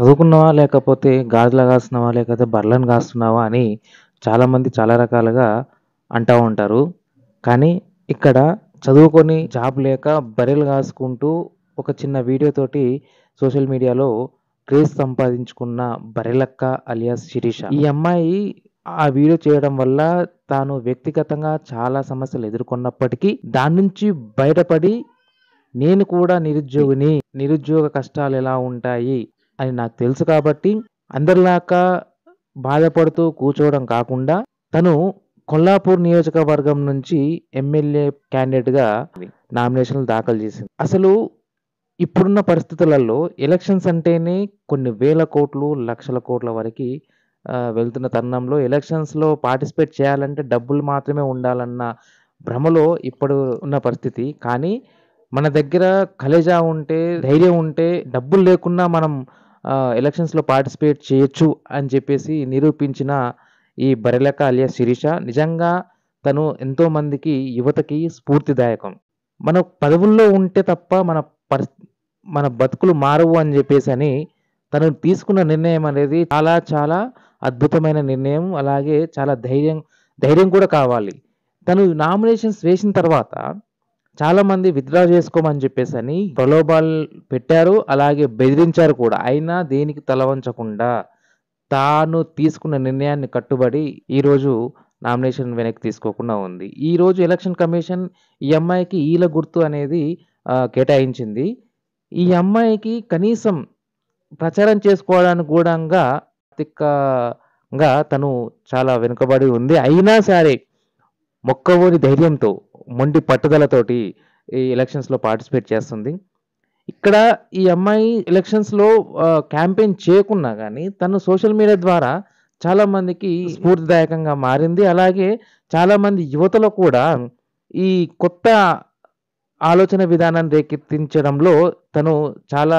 చదువుకున్నావా లేకపోతే గాజులా కాస్తున్నావా లేకపోతే బర్లను కాస్తున్నావా అని చాలామంది చాలా రకాలుగా అంటూ ఉంటారు కానీ ఇక్కడ చదువుకొని జాబ్ లేక బర్రెలు కాసుకుంటూ ఒక చిన్న వీడియోతోటి సోషల్ మీడియాలో క్రేజ్ సంపాదించుకున్న బరెలక్క అలియాస్ శిరీష ఈ అమ్మాయి ఆ వీడియో చేయడం వల్ల తాను వ్యక్తిగతంగా చాలా సమస్యలు ఎదుర్కొన్నప్పటికీ దాని నుంచి బయటపడి నేను కూడా నిరుద్యోగిని నిరుద్యోగ కష్టాలు ఎలా ఉంటాయి అని నాకు తెలుసు కాబట్టి అందరిలాగా బాధపడుతూ కూర్చోవడం కాకుండా తను కొల్లాపూర్ నియోజకవర్గం నుంచి ఎమ్మెల్యే క్యాండిడేట్గా నామినేషన్లు దాఖలు చేసింది అసలు ఇప్పుడున్న పరిస్థితులలో ఎలక్షన్స్ అంటేనే కొన్ని వేల కోట్లు లక్షల కోట్ల వరకు వెళ్తున్న తరుణంలో ఎలక్షన్స్లో పార్టిసిపేట్ చేయాలంటే డబ్బులు మాత్రమే ఉండాలన్న భ్రమలో ఇప్పుడు ఉన్న పరిస్థితి కానీ మన దగ్గర కలేజా ఉంటే ధైర్యం ఉంటే డబ్బులు లేకున్నా మనం ఎలక్షన్స్లో పార్టిసిపేట్ చేయొచ్చు అని చెప్పేసి నిరూపించిన ఈ బరెలక అలియా శిరీష నిజంగా తను ఎంతోమందికి యువతకి స్ఫూర్తిదాయకం మన పదవుల్లో ఉంటే తప్ప మన పరి మన బతుకులు మారవు అని చెప్పేసి అని తను తీసుకున్న నిర్ణయం అనేది చాలా చాలా అద్భుతమైన నిర్ణయం అలాగే చాలా ధైర్యం ధైర్యం కూడా కావాలి తను నామినేషన్స్ వేసిన తర్వాత చాలామంది విత్డ్రా చేసుకోమని చెప్పేసి అని ప్రలోభాలు పెట్టారు అలాగే బెదిరించారు కూడా అయినా దేనికి తలవంచకుండా తాను తీసుకున్న నిర్ణయాన్ని కట్టుబడి ఈరోజు నామినేషన్ వెనక్కి తీసుకోకుండా ఉంది ఈరోజు ఎలక్షన్ కమిషన్ ఈ అమ్మాయికి ఈల గుర్తు అనేది కేటాయించింది ఈ అమ్మాయికి కనీసం ప్రచారం చేసుకోవడానికి కూడా ఆర్థికంగా తను చాలా వెనుకబడి ఉంది అయినా సరే మొక్కవోని ధైర్యంతో మొండి పట్టుదలతోటి ఈ ఎలక్షన్స్లో పార్టిసిపేట్ చేస్తుంది ఇక్కడ ఈ అమ్మాయి ఎలక్షన్స్లో క్యాంపెయిన్ చేయకున్నా కానీ తను సోషల్ మీడియా ద్వారా చాలామందికి స్ఫూర్తిదాయకంగా మారింది అలాగే చాలామంది యువతలో కూడా ఈ కొత్త ఆలోచన విధానాన్ని రేకెత్తించడంలో తను చాలా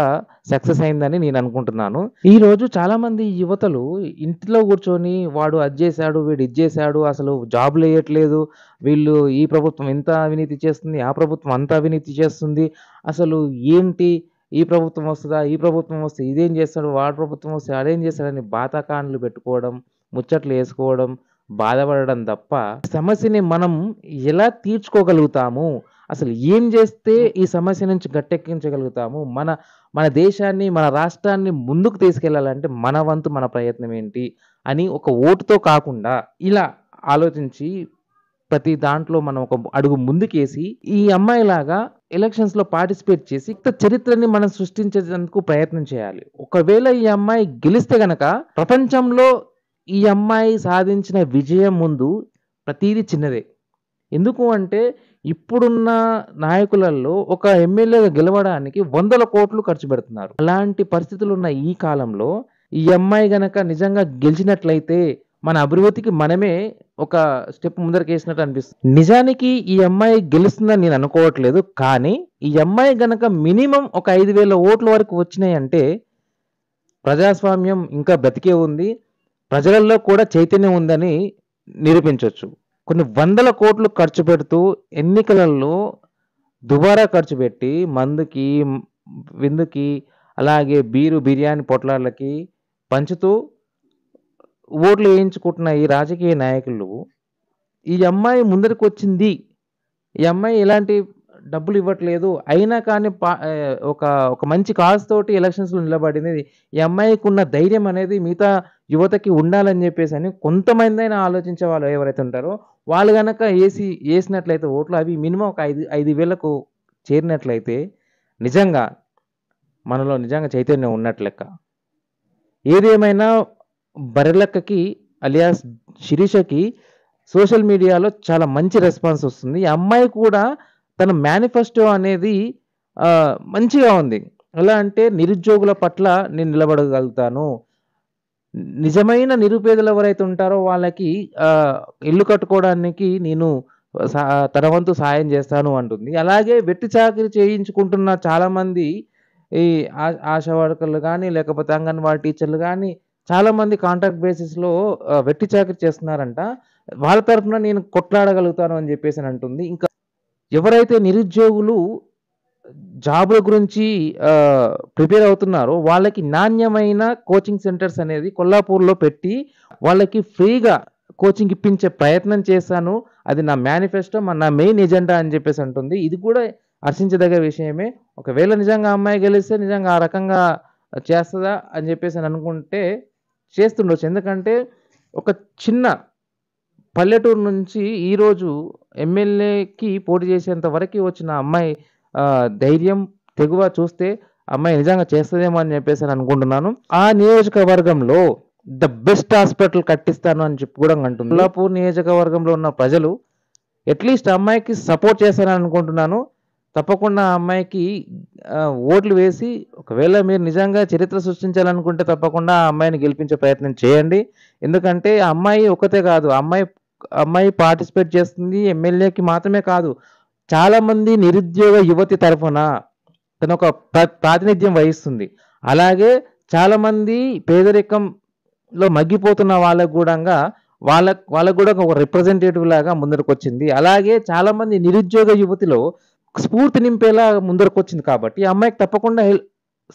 సక్సెస్ అయిందని నేను అనుకుంటున్నాను ఈరోజు చాలామంది యువతలు ఇంట్లో కూర్చొని వాడు అది చేశాడు వీడు ఇది చేశాడు అసలు జాబులు వేయట్లేదు వీళ్ళు ఈ ప్రభుత్వం ఇంత అవినీతి చేస్తుంది ఆ ప్రభుత్వం అంత అవినీతి చేస్తుంది అసలు ఏంటి ఈ ప్రభుత్వం వస్తుందా ఈ ప్రభుత్వం వస్తే ఇదేం చేస్తాడు వాడు ప్రభుత్వం వస్తే అదేం చేస్తాడని బాతాకాన్లు పెట్టుకోవడం ముచ్చట్లు వేసుకోవడం బాధపడడం తప్ప సమస్యని మనం ఎలా తీర్చుకోగలుగుతాము అసలు ఏం చేస్తే ఈ సమస్య నుంచి గట్టెక్కించగలుగుతాము మన మన దేశాన్ని మన రాష్ట్రాన్ని ముందుకు తీసుకెళ్లాలంటే మన వంతు మన ప్రయత్నం ఏంటి అని ఒక ఓటుతో కాకుండా ఇలా ఆలోచించి ప్రతి దాంట్లో మనం ఒక అడుగు ముందుకేసి ఈ అమ్మాయిలాగా ఎలక్షన్స్ లో పార్టిసిపేట్ చేసి చరిత్రని మనం సృష్టించేందుకు ప్రయత్నం చేయాలి ఒకవేళ ఈ అమ్మాయి గెలిస్తే గనక ప్రపంచంలో ఈ అమ్మాయి సాధించిన విజయం ముందు ప్రతిదీ చిన్నదే ఎందుకు అంటే ఇప్పుడున్న నాయకులలో ఒక ఎమ్మెల్యే గెలవడానికి వందల కోట్లు ఖర్చు పెడుతున్నారు అలాంటి పరిస్థితులు ఉన్న ఈ కాలంలో ఈ అమ్మాయి గనక నిజంగా గెలిచినట్లయితే మన అభివృద్ధికి మనమే ఒక స్టెప్ ముందరకేసినట్టు అనిపిస్తుంది నిజానికి ఈ అమ్మాయి గెలుస్తుందని నేను అనుకోవట్లేదు కానీ ఈ అమ్మాయి గనక మినిమం ఒక ఐదు వేల ఓట్ల వరకు వచ్చినాయి అంటే ప్రజాస్వామ్యం ఇంకా బ్రతికే ఉంది ప్రజలలో కూడా చైతన్యం ఉందని నిరూపించవచ్చు కొన్ని వందల కోట్లు ఖర్చు పెడుతూ ఎన్నికలలో దుబారా ఖర్చు పెట్టి మందుకి విందుకి అలాగే బీరు బిర్యానీ పొట్లాలకి పంచుతూ ఓట్లు వేయించుకుంటున్న ఈ రాజకీయ నాయకులు ఈ అమ్మాయి ముందరికి వచ్చింది ఈ అమ్మాయి ఎలాంటి డబ్బులు ఇవ్వట్లేదు అయినా కానీ పా ఒక ఒక మంచి కాజ్ తోటి ఎలక్షన్స్లో నిలబడింది ఈ అమ్మాయికి ఉన్న ధైర్యం అనేది మిగతా యువతకి ఉండాలని చెప్పేసి అని కొంతమంది అయినా ఆలోచించే వాళ్ళు ఎవరైతే ఉంటారో వాళ్ళు కనుక వేసి వేసినట్లయితే ఓట్లు అవి మినిమం ఒక ఐదు ఐదు వేలకు చేరినట్లయితే నిజంగా మనలో నిజంగా చైతన్యం ఉన్నట్లు లెక్క ఏదేమైనా బరెలక్కకి అలియాస్ శిరీషకి సోషల్ మీడియాలో చాలా మంచి రెస్పాన్స్ వస్తుంది ఈ అమ్మాయి కూడా తన మేనిఫెస్టో అనేది మంచిగా ఉంది ఎలా అంటే నిరుద్యోగుల పట్ల నేను నిలబడగలుగుతాను నిజమైన నిరుపేదలు ఎవరైతే ఉంటారో వాళ్ళకి ఇల్లు కట్టుకోవడానికి నేను తన వంతు సాయం చేస్తాను అంటుంది అలాగే వెట్టి చాకరి చేయించుకుంటున్న చాలామంది ఈ ఆశ వర్కర్లు కానీ లేకపోతే అంగన్వాడీ టీచర్లు కానీ చాలామంది కాంట్రాక్ట్ బేసిస్లో వెట్టి చాకరి చేస్తున్నారంట వాళ్ళ తరఫున నేను కొట్లాడగలుగుతాను అని చెప్పేసి అంటుంది ఇంకా ఎవరైతే నిరుద్యోగులు జాబుల గురించి ప్రిపేర్ అవుతున్నారు వాళ్ళకి నాణ్యమైన కోచింగ్ సెంటర్స్ అనేది కొల్లాపూర్లో పెట్టి వాళ్ళకి ఫ్రీగా కోచింగ్ ఇప్పించే ప్రయత్నం చేశాను అది నా మేనిఫెస్టో నా మెయిన్ ఎజెండా అని చెప్పేసి అంటుంది ఇది కూడా హర్షించదగ్గ విషయమే ఒకవేళ నిజంగా అమ్మాయి గెలిస్తే నిజంగా ఆ రకంగా చేస్తుందా అని చెప్పేసి అనుకుంటే చేస్తుండొచ్చు ఎందుకంటే ఒక చిన్న పల్లెటూరు నుంచి ఈరోజు ఎమ్మెల్యేకి పోటీ చేసేంత వరకు వచ్చిన అమ్మాయి ధైర్యం తెగువ చూస్తే అమ్మాయి నిజంగా చేస్తుందేమో అని చెప్పేసి అని అనుకుంటున్నాను ఆ నియోజకవర్గంలో ద బెస్ట్ హాస్పిటల్ కట్టిస్తాను అని చెప్పి కూడా అంటుంది కొల్లాపూర్ నియోజకవర్గంలో ఉన్న ప్రజలు అట్లీస్ట్ అమ్మాయికి సపోర్ట్ చేస్తారని అనుకుంటున్నాను తప్పకుండా ఆ అమ్మాయికి ఓట్లు వేసి ఒకవేళ మీరు నిజంగా చరిత్ర సృష్టించాలనుకుంటే తప్పకుండా ఆ అమ్మాయిని గెలిపించే ప్రయత్నం చేయండి ఎందుకంటే ఆ అమ్మాయి ఒకతే కాదు అమ్మాయి అమ్మాయి పార్టిసిపేట్ చేస్తుంది ఎమ్మెల్యేకి మాత్రమే కాదు చాలామంది నిరుద్యోగ యువతి తరఫున తన ఒక ప్రాతినిధ్యం వహిస్తుంది అలాగే చాలామంది పేదరికంలో మగ్గిపోతున్న వాళ్ళకు కూడా వాళ్ళ వాళ్ళకు కూడా ఒక రిప్రజెంటేటివ్ లాగా ముందరకు వచ్చింది అలాగే చాలామంది నిరుద్యోగ యువతిలో స్ఫూర్తి నింపేలా ముందరకు వచ్చింది కాబట్టి అమ్మాయికి తప్పకుండా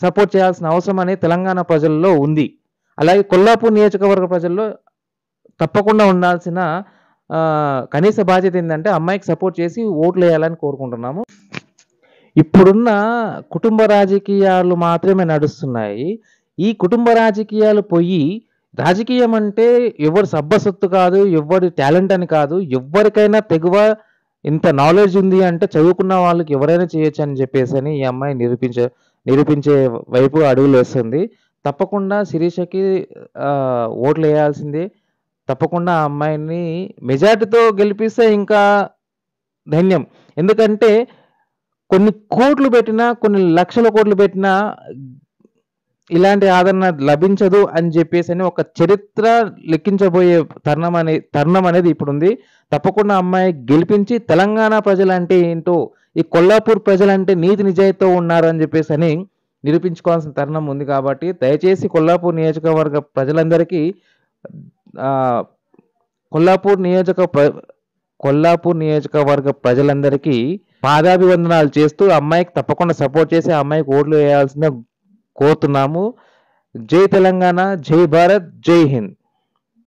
సపోర్ట్ చేయాల్సిన అవసరం అనేది తెలంగాణ ప్రజల్లో ఉంది అలాగే కొల్లాపూర్ నియోజకవర్గ ప్రజల్లో తప్పకుండా ఉండాల్సిన కనీస బాధ్యత ఏంటంటే అమ్మాయికి సపోర్ట్ చేసి ఓట్లు వేయాలని కోరుకుంటున్నాము ఇప్పుడున్న కుటుంబ రాజకీయాలు మాత్రమే నడుస్తున్నాయి ఈ కుటుంబ రాజకీయాలు పోయి రాజకీయం అంటే ఎవరు సబ్బసత్తు కాదు ఎవరి టాలెంట్ అని కాదు ఎవరికైనా తెగువ ఇంత నాలెడ్జ్ ఉంది అంటే చదువుకున్న వాళ్ళకి ఎవరైనా చేయొచ్చు అని చెప్పేసి అని ఈ అమ్మాయి నిరూపించే నిరూపించే వైపు అడుగులు వేస్తుంది తప్పకుండా శిరీషకి ఓట్లు వేయాల్సిందే తప్పకుండా ఆ అమ్మాయిని మెజార్టీతో గెలిపిస్తే ఇంకా ధన్యం ఎందుకంటే కొన్ని కోట్లు పెట్టినా కొన్ని లక్షల కోట్లు పెట్టినా ఇలాంటి ఆదరణ లభించదు అని చెప్పేసి అని ఒక చరిత్ర లెక్కించబోయే తరుణం అనే తరుణం అనేది ఇప్పుడు ఉంది తప్పకుండా అమ్మాయి గెలిపించి తెలంగాణ ప్రజలంటే ఏంటో ఈ కొల్లాపూర్ ప్రజలంటే నీతి నిజాయితీతో ఉన్నారు అని చెప్పేసి అని నిరూపించుకోవాల్సిన తరుణం ఉంది కాబట్టి దయచేసి కొల్లాపూర్ నియోజకవర్గ ప్రజలందరికీ కొల్లాపూర్ నియోజక కొల్లాపూర్ నియోజకవర్గ ప్రజలందరికీ పాదాభివందనాలు చేస్తూ అమ్మాయికి తప్పకుండా సపోర్ట్ చేసి అమ్మాయికి ఓట్లు వేయాల్సిందే కోరుతున్నాము జై తెలంగాణ జై భారత్ జై హింద్